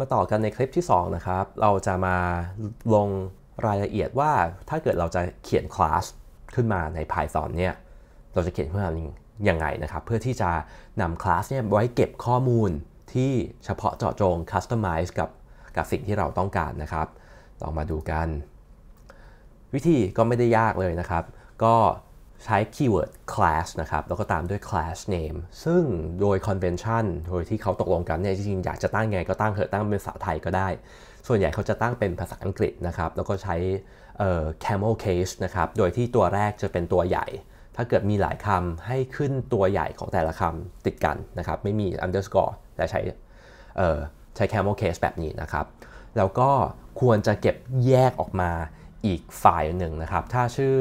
มาต่อกันในคลิปที่ 2 นะครับ เราจะมาลงรายละเอียดว่าถ้าเกิดเราจะเขียนคลาสขึ้นมาใน Python เนี่ย เราจะเขียนเพื่ออะไรยังไงนะครับ เพื่อที่จะนำคลาสเนี่ย ไว้เก็บข้อมูลที่เฉพาะเจาะจง customize กับกับสิ่งที่เราต้องการนะครับ ลองมาดูกัน วิธีก็ไม่ได้ยากเลยนะครับ ก็ใช้คีย์เวิร์ด class นะครับ แล้วก็ตามด้วย class name ซึ่งโดย convention โดยที่เขาตกลงกันเนี่ยจริงๆ อยากจะตั้งไงก็ตั้งเถอะ ตั้งเป็นภาษาไทยก็ได้ ส่วนใหญ่เขาจะตั้งเป็นภาษาอังกฤษนะครับ แล้วก็ใช้ camel case นะครับ โดยที่ตัวแรกจะเป็นตัวใหญ่ ถ้าเกิดมีหลายคำให้ขึ้นตัวใหญ่ของแต่ละคำติดกันนะครับ ไม่มี underscore แต่ใช้ใช้ camel case แบบนี้นะครับ แล้วก็ควรจะเก็บแยกออกมาอีกฝ่ายหนึ่งนะครับ ถ้าชื่อ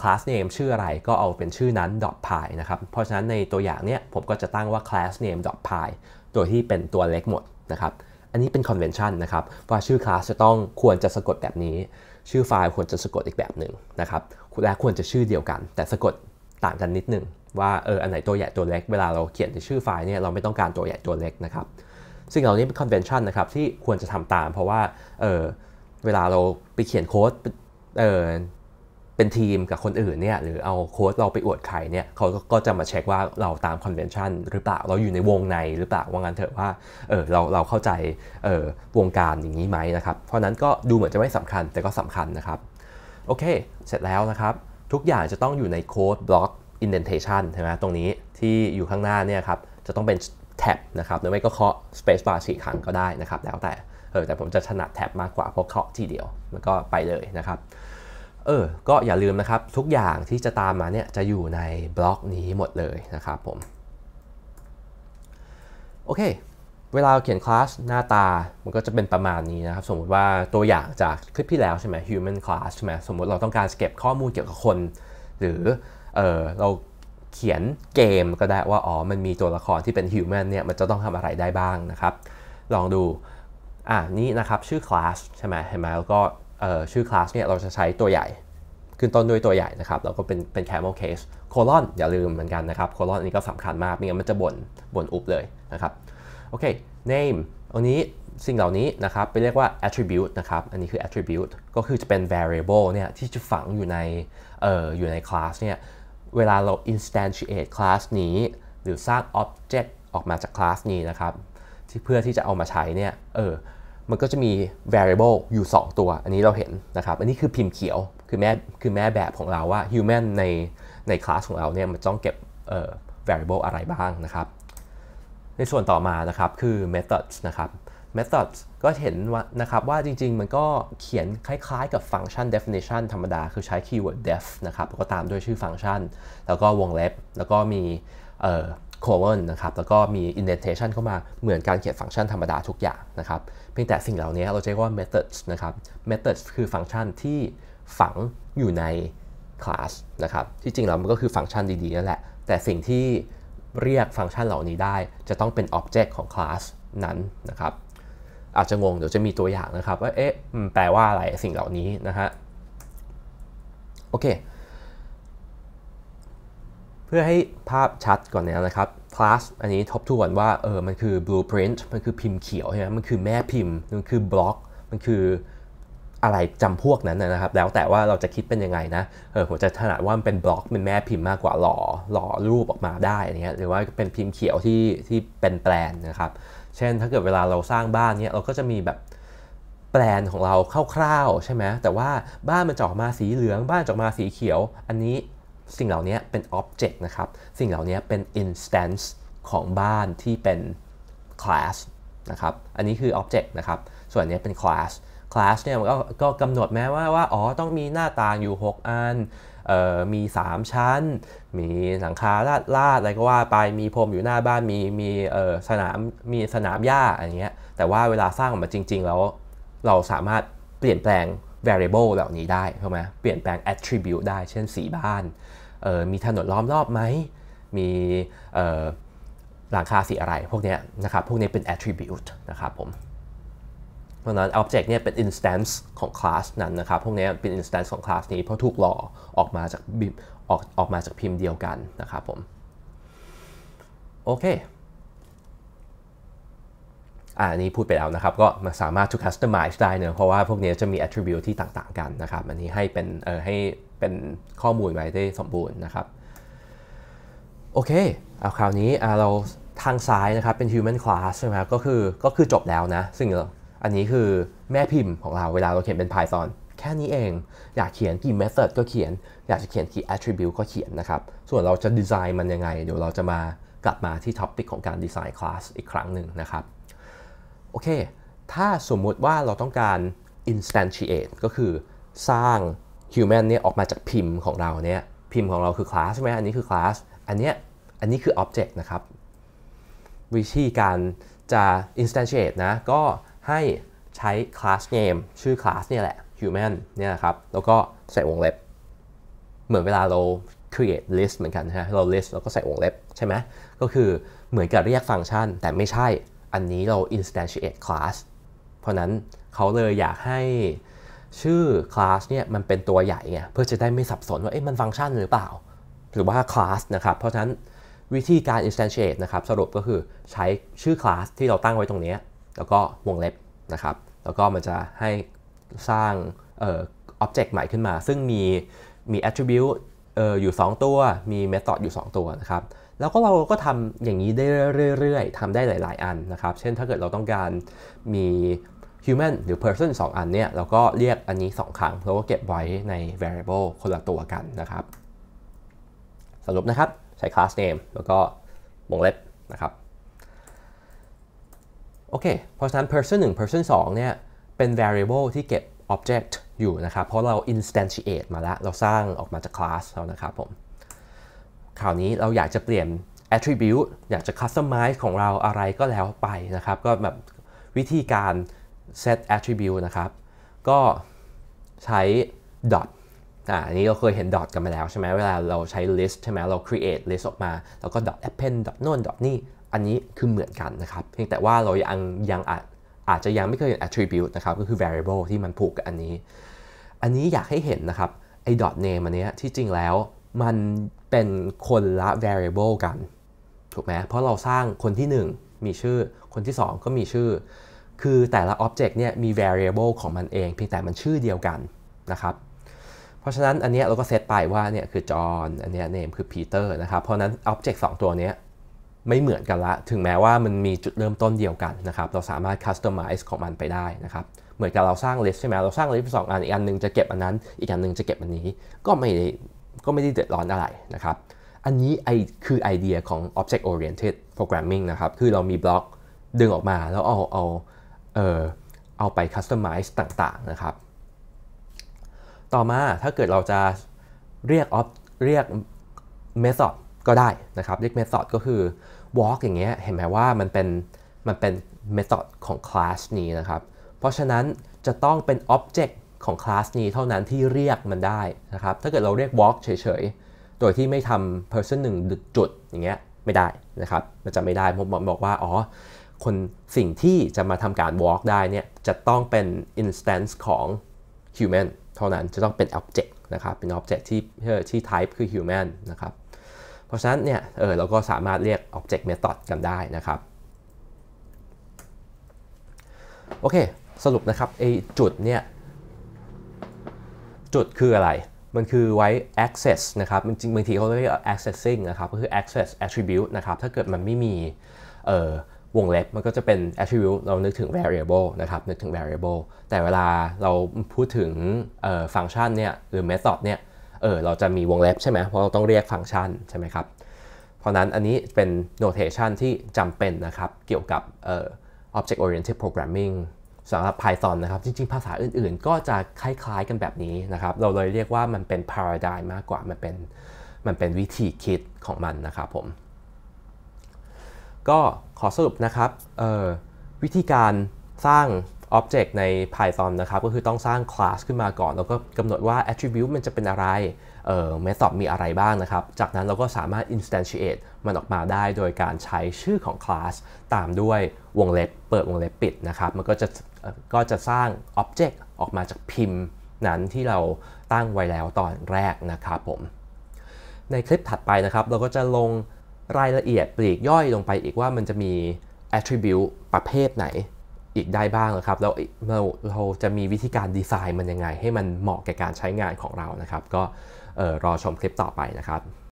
คลาสเนมชื่ออะไร ก็เอาเป็นชื่อนั้น .py นะครับ เพราะฉะนั้นในตัวอย่างเนี้ยผมก็จะตั้งว่า class name .py โดยที่เป็นตัวเล็กหมดนะครับอันนี้เป็น convention นะครับ ว่าชื่อคลาสจะต้องควรจะสะกดแบบนี้ ชื่อไฟล์ควรจะสะกดอีกแบบหนึ่งนะครับและควรจะชื่อเดียวกัน แต่สะกดต่างกันนิดนึง ว่าเอออันไหนตัวใหญ่ตัวเล็กเวลาเราเขียนในชื่อไฟล์เนี่ยเราไม่ต้องการตัวใหญ่ตัวเล็กนะครับสิ่งเหล่านี้เป็น convention นะครับที่ควรจะทำตามเพราะว่าเออเวลาเราไปเขียนโค้ดเออเป็นทีมกับคนอื่นเนี่ยหรือเอาโค้ดเราไปอวดใครเนี่ยเขาก็จะมาเช็คว่าเราตามคอนเวนชั่นหรือเปล่า เราอยู่ในวงใน หรือเปล่า ว่างั้นเถอะว่าเออเราเราเข้าใจเออวงการอย่างนี้ไหมนะครับเพราะนั้นก็ดูเหมือนจะไม่สำคัญแต่ก็สำคัญนะครับ โอเคเสร็จแล้วนะครับ ทุกอย่างจะต้องอยู่ในโค้ดบล็อก indentation ใช่ไหมตรงนี้ที่อยู่ข้างหน้าเนี่ยครับจะต้องเป็นแท็บนะครับหรือไม่ก็เคาะสเปซบาร์สี่ครั้งก็ได้นะครับแล้วแต่เออแต่ผมจะถนัดแท็บมากกว่าเพราะเคาะทีเดียวมันก็ไปเลยนะครับเออ ก็อย่าลืมนะครับ ทุกอย่างที่จะตามมาเนี่ย จะอยู่ในบล็อกนี้หมดเลยนะครับผม โอเค เวลาเขียนคลาสหน้าตามันก็จะเป็นประมาณนี้นะครับ สมมติว่าตัวอย่างจากคลิปที่แล้วใช่ไหม human class ใช่ไหมสมมติเราต้องการเก็บข้อมูลเกี่ยวกับคน หรือ เออเราเขียนเกมก็ได้ว่า อ๋อ มันมีตัวละครที่เป็น human เนี่ย มันจะต้องทำอะไรได้บ้างนะครับลองดูอ่านี่นะครับชื่อคลาสใช่ไหมเห็นไหมแล้วก็ชื่อคลาสเนี่ยเราจะใช้ตัวใหญ่ขึ้นต้นด้วยตัวใหญ่นะครับแล้วก็เป็นเป็น camel case โคลอนอย่าลืมเหมือนกันนะครับโคลอนอันนี้ก็สำคัญมากไม่งั้นมันจะบน่นบ่นอุบเลยนะครับโอเค name อันนี้ สิ่งเหล่านี้นะครับไปเรียกว่า attribute นะครับ อันนี้คือ attribute ก็คือจะเป็น variable เนี่ยที่จะฝังอยู่ในเอ่ออยู่ในคลาสเนี่ยเวลาเรา instantiate คลาสนี้ หรือสร้าง object ออกมาจากคลาสนี้นะครับที่เพื่อที่จะเอามาใช้เนี่ยเออมันก็จะมี variable อยู่ 2 ตัว อันนี้เราเห็นนะครับ อันนี้คือพิมพ์เขียว คือแม่คือแม่แบบของเราว่า human ใน ในคลาสของเราเนี่ย มันต้องเก็บ variable อะไรบ้างนะครับ ในส่วนต่อมานะครับคือ methods นะครับ methods ก็เห็นว่า นะครับว่าจริง ๆ มันก็เขียนคล้าย ๆ กับ function definition ธรรมดา คือใช้ keyword def นะครับ แล้วก็ตามด้วยชื่อฟังก์ชัน แล้วก็วงเล็บ แล้วก็มี colon นะครับ แล้วก็มี indentation เข้ามาเหมือนการเขียนฟังก์ชันธรรมดาทุกอย่างนะครับเพียงแต่สิ่งเหล่านี้เราจะเรียกว่า methods นะครับ methods คือฟังก์ชันที่ฝังอยู่ใน class นะครับที่จริงแล้วมันก็คือฟังก์ชันดีๆ นั่นแหละ แต่สิ่งที่เรียกฟังก์ชันเหล่านี้ได้จะต้องเป็น object ของ class นั้นนะครับอาจจะงงเดี๋ยวจะมีตัวอย่างนะครับว่าเอ๊ะแปลว่าอะไรสิ่งเหล่านี้นะฮะโอเคเพื่อให้ภาพชัดก่อนเนี่ยนะครับ class อันนี้ทบทวนว่าเออมันคือ blueprint มันคือพิมพ์เขียวใช่ไหมมันคือแม่พิมพ์มันคือบล็อกมันคืออะไรจำพวกนั้นนะครับ แล้วแต่ว่าเราจะคิดเป็นยังไงนะเออผมจะถนัดว่ามันเป็นบล็อกเป็นแม่พิมพ์มากกว่าหล่อหล่อรูปออกมาได้เนี้ยหรือว่าเป็นพิมพ์เขียวที่ที่เป็นแปลนนะครับ เช่นถ้าเกิดเวลาเราสร้างบ้านเนี่ยเราก็จะมีแบบแปลนของเราคร่าวๆใช่ไหมแต่ว่าบ้านมันจะออกมาสีเหลืองบ้านจะออกมาสีเขียว อันนี้สิ่งเหล่านี้เป็นออ็บเจกต์นะครับ สิ่งเหล่านี้เป็นอินสแตนซ์ของบ้านที่เป็นคลาสนะครับ อันนี้คือออบเจกต์นะครับ ส่วนนี้เป็นคลาส คลาสเนี่ยมันก็กำหนดแม้ว่าว่า อ๋อ ต้องมีหน้าต่างอยู่ 6 อัน มี 3 ชั้น มีหลังคาลาดลาดอะไรก็ว่าไป มีพรมอยู่หน้าบ้าน มีมีสนามมีสนามหญ้าอะไรเงี้ย แต่ว่าเวลาสร้างออกมาจริง ๆ แล้วเราสามารถเปลี่ยนแปลง variable เหล่านี้ได้ใช่ไหมเปลี่ยนแปลง attribute ได้เช่นสีบ้านมีถนนล้อมรอบไหม มีหลังคาสีอะไรพวกนี้นะครับ พวกนี้เป็น attribute นะครับผม เพราะนั้น object เนี่ยเป็น instance ของ class นั้นนะครับ พวกนี้เป็น instance ของ class นี้เพราะถูกหล่อออกมาจากิมออกออกมาจากพิมพ์เดียวกันนะครับผมโอเคอันนี้พูดไปแล้วนะครับก็มาสามารถ to customize ได้เนะเพราะว่าพวกนี้จะมี attribute ที่ต่างๆ กันนะครับ อันนี้ให้เป็นเออให้เป็นข้อมูลไว้ได้สมบูรณ์นะครับ โอเคเอาคราวนี้เราทางซ้ายนะครับเป็น human class ใช่ไหมก็คือก็คือจบแล้วนะ ซึ่งอันนี้คือแม่พิมพ์ของเราเวลาเราเขียนเป็น Python แค่นี้เอง อยากเขียนกี่ method ก็เขียน อยากจะเขียนกี่ attribute ก็เขียนนะครับ ส่วนเราจะดีไซน์มันยังไงเดี๋ยวเราจะมากลับมาที่ท็อปิกของการดีไซน์คลาสอีกครั้งหนึ่งนะครับโอเค ถ้าสมมุติว่าเราต้องการ instantiate ก็คือสร้าง human เนี่ยออกมาจากพิมพ์ของเราเนี่ย พิมพ์ของเราคือคลาสใช่ไหมอันนี้คือคลาส อันเนี้ย อันนี้คือ object นะครับ วิธีการจะ instantiate นะ ก็ให้ใช้ class name ชื่อ class เนี่ยแหละ human เนี่ยครับ แล้วก็ใส่วงเล็บ เหมือนเวลาเรา create list เหมือนกันนะเรา list แล้วก็ใส่วงเล็บใช่ไหมก็คือเหมือนกับเรียกฟังก์ชัน แต่ไม่ใช่อันนี้เรา instantiate class เพราะนั้นเขาเลยอยากให้ชื่อ class เนี่ยมันเป็นตัวใหญ่ไงเพื่อจะได้ไม่สับสนว่าเอ๊ะมันฟังก์ชันหรือเปล่า หรือว่า class นะครับเพราะฉะนั้นวิธีการ instantiate นะครับสรุปก็คือใช้ชื่อ class ที่เราตั้งไว้ตรงนี้ แล้วก็วงเล็บนะครับ แล้วก็มันจะให้สร้างเอ่อ object ใหม่ขึ้นมา ซึ่งมีมี attribute เอ่ออยู่ 2 ตัวมี method อยู่ 2 ตัวนะครับแล้วก็เราก็ทำอย่างนี้ได้เรื่อยๆทำได้หลายๆอันนะครับ เช่นถ้าเกิดเราต้องการมี human หรือ person 2 อันเนี่ย เราก็เรียกอันนี้ 2 ครั้งแล้วก็เก็บไว้ใน variable คนละตัวกันนะครับ สรุปนะครับ ใช้ class name แล้วก็วงเล็บนะครับ โอเคเพราะฉะนั้น person 1 person 2 เนี่ย เป็น variable ที่เก็บ object อยู่นะครับ เพราะเรา instantiate มาแล้วเราสร้างออกมาจาก class แล้วนะครับผมคราวนี้เราอยากจะเปลี่ยน attribute อยากจะ customize ของเราอะไรก็แล้วไปนะครับ ก็แบบวิธีการ set attribute นะครับ ก็ใช้ dot อ่านี้เราเคยเห็น dot กันมาแล้วใช่ไหมเวลาเราใช้ list ใช่ไหมเรา create list ออกมาแล้วก็ dot append dot น่น dot นี่อันนี้คือเหมือนกันนะครับ เพียงแต่ว่าเรายังยังอาจอาจจะยังไม่เคยเห็น attribute นะครับ ก็คือ variable ที่มันผูกกับอันนี้ อันนี้อยากให้เห็นนะครับไอ้ dot name อันนี้ที่จริงแล้วมันเป็นคนละ variable กัน ถูกไหม เพราะเราสร้างคนที่ 1 มีชื่อ คนที่ 2 ก็มีชื่อ คือแต่ละ object เนี่ยมี variable ของมันเอง เพียงแต่มันชื่อเดียวกัน นะครับ เพราะฉะนั้นอันนี้เราก็เซตไปว่าเนี่ยคือจอห์นอันนี้เนมคือปีเตอร์นะครับเพราะนั้น object 2 ตัวนี้ไม่เหมือนกันละ ถึงแม้ว่ามันมีจุดเริ่มต้นเดียวกันนะครับ เราสามารถ customize ของมันไปได้นะครับ เหมือนกับเราสร้าง list ใช่ไหมเราสร้าง list สองอันอีกอันนึงจะเก็บอันนั้น อีกอันนึงจะเก็บอันนี้ ก็ไม่ก็ไม่ได้เดือดร้อนอะไรนะครับ อันนี้ไอคือไอเดียของ object oriented programming นะครับ คือเรามีบล็อกดึงออกมาแล้วเอาเอาเออเอาไป customize ต่างๆนะครับ ต่อมาถ้าเกิดเราจะเรียกออฟเรียก method ก็ได้นะครับ เรียก method ก็คือ walk อย่างเงี้ย เห็นไหมว่ามันเป็นมันเป็น method ของ class นี้นะครับ เพราะฉะนั้นจะต้องเป็น object ของคลาสนี้ เท่านั้นที่เรียกมันได้นะครับ ถ้าเกิดเราเรียก walk เฉย ๆ โดยที่ไม่ทำ person 1จุด อย่างเงี้ยไม่ได้นะครับ มันจะไม่ได้ผมบอกว่า อ๋อ คนสิ่งที่จะมาทำการ walk ได้เนี่ยจะต้องเป็น instance ของ human เท่านั้นจะต้องเป็น object นะครับเป็น object ที่ที่ type คือ human นะครับเพราะฉะนั้นเนี่ยเออเราก็สามารถเรียก object method กันได้นะครับ โอเคสรุปนะครับไอจุดเนี่ยจุดคืออะไร มันคือไว้ access นะครับจริงบางทีเขาเรียก accessing นะครับ ก็คือ access attribute นะครับ ถ้าเกิดมันไม่มีวงเล็บ มันก็จะเป็น attribute เรานึกถึง variable นะครับนึกถึง variable แต่เวลาเราพูดถึงฟังก์ชันเนี่ย หรือ method เนี่ย เออเราจะมีวงเล็บ ใช่ไหมเพราะเราต้องเรียกฟังก์ชันใช่ไหมครับ เพราะนั้นอันนี้เป็น notation ที่จำเป็นนะครับ เกี่ยวกับ object oriented programming สำหรับ Python นะครับ จริงๆ ภาษาอื่นๆ ก็จะคล้ายๆ กันแบบนี้นะครับ เราเลยเรียกว่ามันเป็น paradigm มากกว่ามันเป็นมันเป็นวิธีคิดของมันนะครับผม ก็ขอสรุปนะครับวิธีการสร้าง Object ใน Python นะครับ ก็คือต้องสร้าง Class ขึ้นมาก่อนแล้วก็กำหนดว่า Attribute มันจะเป็นอะไรเอ่อ Method มีอะไรบ้างนะครับ จากนั้นเราก็สามารถ Instantiate มันออกมาได้โดยการใช้ชื่อของ Class ตามด้วยวงเล็บเปิดวงเล็บปิดนะครับ มันก็จะก็จะสร้างอ็อบเจกต์ออกมาจากพิมพ์นั้นที่เราตั้งไว้แล้วตอนแรกนะครับผม ในคลิปถัดไปนะครับเราก็จะลงรายละเอียดปลีกย่อยลงไปอีกว่ามันจะมี attribute ประเภทไหนอีกได้บ้างนะครับแล้วเราเราจะมีวิธีการดีไซน์มันยังไงให้มันเหมาะแก่การใช้งานของเรานะครับ ก็รอชมคลิปต่อไปนะครับ